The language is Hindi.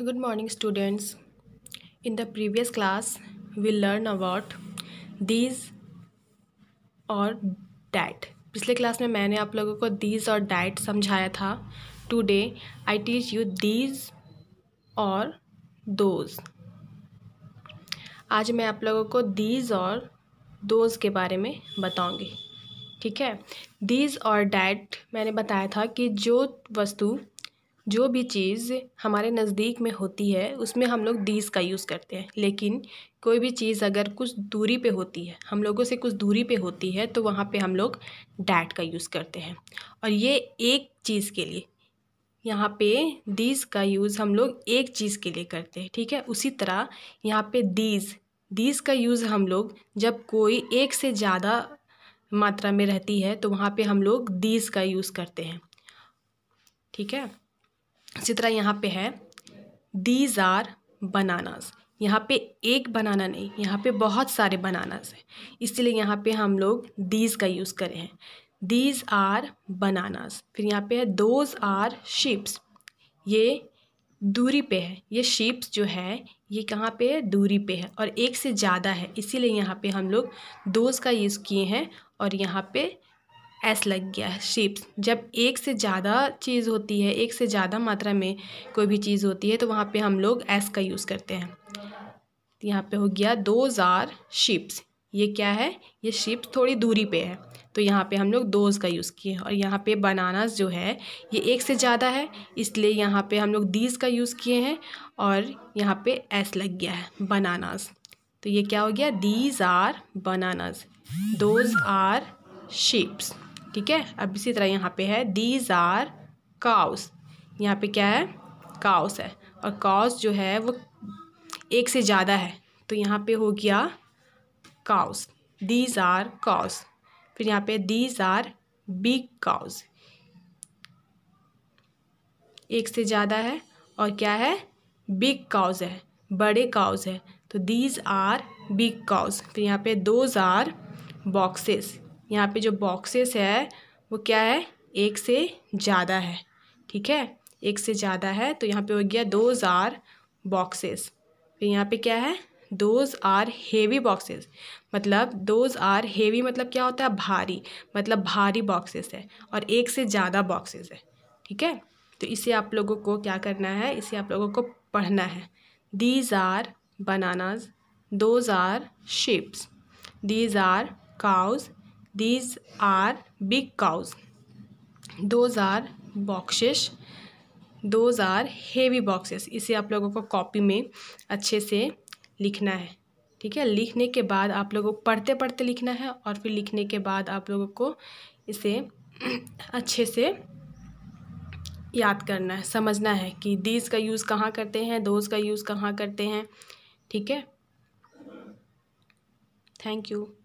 good morning students in the previous class we learn about these और डैट पिछले क्लास में मैंने आप लोगों को दीज और डैट समझाया था today I teach you these और दोज आज मैं आप लोगों को दीज और दोज के बारे में बताऊंगी ठीक है दीज और डैट मैंने बताया था कि जो वस्तु जो भी चीज़ हमारे नज़दीक में होती है उसमें हम लोग दीज का यूज़ करते हैं लेकिन कोई भी चीज़ अगर कुछ दूरी पे होती है हम लोगों से कुछ दूरी पे होती है तो वहाँ पे हम लोग डैट का यूज़ करते हैं और ये एक चीज़ के लिए यहाँ पे दीज का यूज़ हम लोग एक चीज़ के लिए करते हैं ठीक है उसी तरह यहाँ पे दीज दीज का यूज़ हम लोग जब कोई एक से ज़्यादा मात्रा में रहती है तो वहाँ पे हम लोग दीज का यूज़ करते हैं ठीक है इसी तरह यहाँ पे है दीज आर बनानास यहाँ पे एक बनाना नहीं यहाँ पे बहुत सारे बनानास हैं इसलिए यहाँ पे हम लोग दीज का यूज़ करें हैं दीज आर बनानास फिर यहाँ पे है दोज आर शिप्स ये दूरी पे है ये शिप्स जो है ये कहाँ पे है दूरी पे है और एक से ज़्यादा है इसीलिए यहाँ पे हम लोग दोज का यूज़ किए हैं और यहाँ पे एस लग गया शिप्स जब एक से ज़्यादा चीज़ होती है एक से ज़्यादा मात्रा में कोई भी चीज़ होती है तो वहाँ पे हम लोग एस का यूज़ करते हैं यहाँ पे हो गया दो ज़ार शिप्स ये क्या है ये शिप्स थोड़ी दूरी पे है तो यहाँ पे हम लोग दोज का यूज़ किए और यहाँ पे बनानास जो है ये एक से ज़्यादा है इसलिए यहाँ पे हम लोग दीज का यूज़ किए हैं और यहाँ पे एस लग गया है बनानास तो ये क्या हो गया these are bananas those are ships ठीक है अब इसी तरह यहाँ पे है दीज आर काउस यहाँ पे क्या है काउस है और काउस जो है वो एक से ज़्यादा है तो यहाँ पे हो गया काउस दीज आर काउस फिर यहाँ पे दीज आर बिग काउस एक से ज़्यादा है और क्या है बिग काउज है बड़े काउज है तो दीज आर बिग काउज फिर यहाँ पे दोज आर बॉक्सेस यहाँ पे जो बॉक्सेस है वो क्या है एक से ज़्यादा है ठीक है एक से ज़्यादा है तो यहाँ पे हो गया दोज आर बॉक्सेस फिर यहाँ पे क्या है दोज आर हेवी बॉक्सेस मतलब दोज आर हेवी मतलब क्या होता है भारी मतलब भारी बॉक्सेस है और एक से ज़्यादा बॉक्सेस है ठीक है तो इसे आप लोगों को क्या करना है इसे आप लोगों को पढ़ना है these are bananas those are ships these are cows these are big cows those are boxes those are heavy boxes इसे आप लोगों को कॉपी में अच्छे से लिखना है ठीक है लिखने के बाद आप लोगों को पढ़ते पढ़ते लिखना है और फिर लिखने के बाद आप लोगों को इसे अच्छे से याद करना है समझना है कि दीज का यूज़ कहाँ करते हैं दोज का यूज़ कहाँ करते हैं ठीक है थैंक यू